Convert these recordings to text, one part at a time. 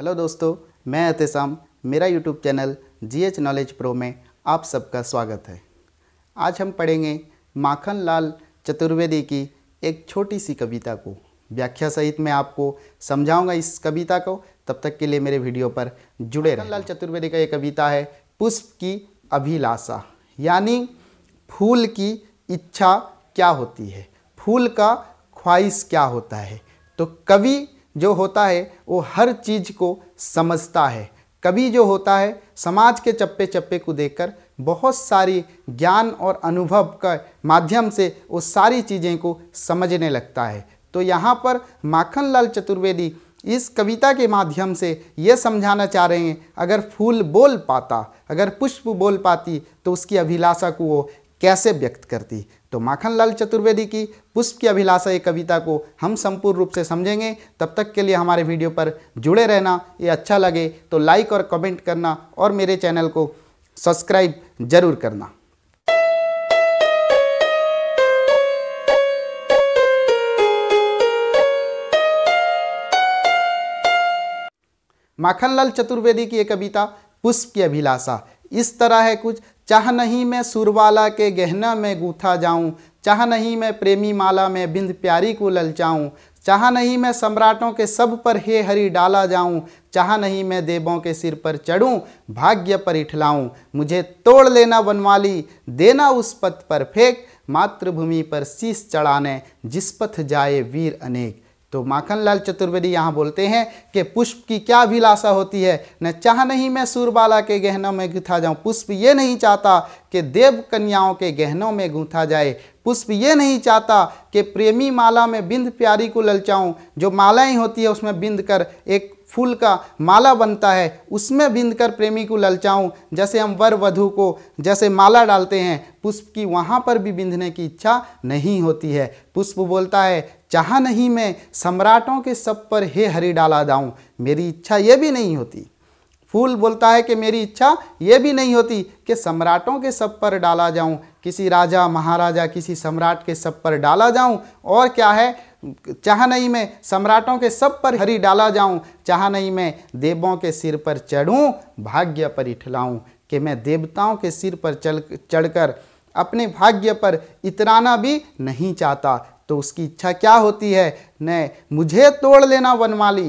hello दोस्तों मैं अतेसाम मेरा YouTube channel G H knowledge pro में आप सबका स्वागत है आज हम पढ़ेंगे माखन लाल चतुर्वेदी की एक छोटी सी कविता को व्याख्या सहित मैं आपको समझाऊंगा इस कविता को तब तक के लिए मेरे वीडियो पर जुड़े रहें लाल चतुर्वेदी का ये कविता है पुष्प की अभिलाषा यानी फूल की इच्छा क्या होती है फूल का ख्वाहिश क्या होता है तो कवि जो होता है वो हर चीज़ को समझता है कवि जो होता है समाज के चप्पे चप्पे को देखकर बहुत सारी ज्ञान और अनुभव का माध्यम से वो सारी चीज़ें को समझने लगता है तो यहाँ पर माखनलाल चतुर्वेदी इस कविता के माध्यम से ये समझाना चाह रहे हैं अगर फूल बोल पाता अगर पुष्प बोल पाती तो उसकी अभिलाषा को वो कैसे व्यक्त करती तो माखनलाल चतुर्वेदी की पुष्प की अभिलाषा ये कविता को हम संपूर्ण रूप से समझेंगे तब तक के लिए हमारे वीडियो पर जुड़े रहना ये अच्छा लगे तो लाइक और कमेंट करना और मेरे चैनल को सब्सक्राइब जरूर करना माखनलाल चतुर्वेदी की एक कविता पुष्प की अभिलाषा इस तरह है कुछ चाह नहीं मैं सुरवाला के गहना में गूथा जाऊं चाह नहीं मैं प्रेमी माला में बिंद प्यारी को ललचाऊं चाह नहीं मैं सम्राटों के सब पर हे हरी डाला जाऊं चाह नहीं मैं देवों के सिर पर चढ़ूं भाग्य पर इठलाऊं मुझे तोड़ लेना बनवाली देना उस पथ पर फेंक मातृभूमि पर शीश चढ़ाने जिस पथ जाए वीर अनेक तो माखनलाल चतुर्वेदी यहाँ बोलते हैं कि पुष्प की क्या अभिलाषा होती है न चाह नहीं मैं सूरबाला के गहनों में गूंथा जाऊँ पुष्प ये नहीं चाहता कि देव कन्याओं के गहनों में गूंथा जाए पुष्प ये नहीं चाहता कि प्रेमी माला में बिंद प्यारी को ललचाऊँ जो मालाएं होती है उसमें बिंद कर एक फूल का माला बनता है उसमें बिंद कर प्रेमी को ललचाऊं जैसे हम वर वधु को जैसे माला डालते हैं पुष्प की वहाँ पर भी बिंधने की इच्छा नहीं होती है पुष्प बोलता है चाह नहीं मैं सम्राटों के सब पर हे हरी डाला दाऊँ मेरी इच्छा ये भी नहीं होती फूल बोलता है कि मेरी इच्छा ये भी नहीं होती कि सम्राटों के सब पर डाला जाऊं किसी राजा महाराजा किसी सम्राट के सब पर डाला जाऊं और क्या है चाह नहीं मैं सम्राटों के सब पर हरी डाला जाऊं चाह नहीं मैं देवों के सिर पर चढ़ूं भाग्य पर इठलाऊं कि मैं देवताओं के सिर पर चल चढ़कर अपने भाग्य पर इतराना भी नहीं चाहता तो उसकी इच्छा क्या होती है न मुझे तोड़ लेना वनमाली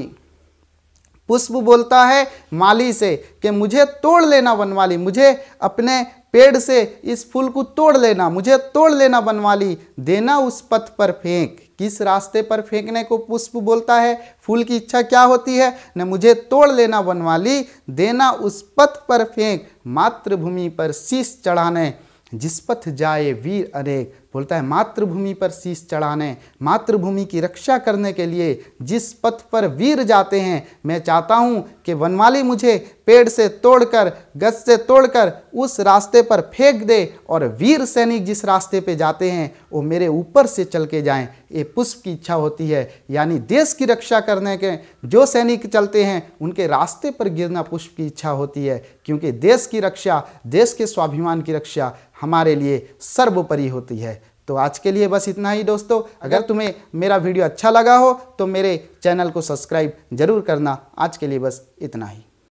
पुष्प बोलता है माली से कि मुझे तोड़ लेना वनमाली मुझे अपने पेड़ से इस फूल को तोड़ लेना मुझे तोड़ लेना बनवाली देना उस पथ पर फेंक किस रास्ते पर फेंकने को पुष्प बोलता है फूल की इच्छा क्या होती है न मुझे तोड़ लेना वनवाली देना उस पथ पर फेंक मातृभूमि पर शीश चढ़ाने जिस पथ जाए वीर अनेक बोलता है मातृभूमि पर शीश चढ़ाने मातृभूमि की रक्षा करने के लिए जिस पथ पर वीर जाते हैं मैं चाहता हूँ कि वनवाली मुझे पेड़ से तोड़कर गज से तोड़कर उस रास्ते पर फेंक दे और वीर सैनिक जिस रास्ते पे जाते हैं वो मेरे ऊपर से चल के जाएँ ये पुष्प की इच्छा होती है यानी देश की रक्षा करने के जो सैनिक चलते हैं उनके रास्ते पर गिरना पुष्प की इच्छा होती है क्योंकि देश की रक्षा देश के स्वाभिमान की रक्षा हमारे लिए सर्वोपरि होती है तो आज के लिए बस इतना ही दोस्तों अगर तुम्हें मेरा वीडियो अच्छा लगा हो तो मेरे चैनल को सब्सक्राइब ज़रूर करना आज के लिए बस इतना ही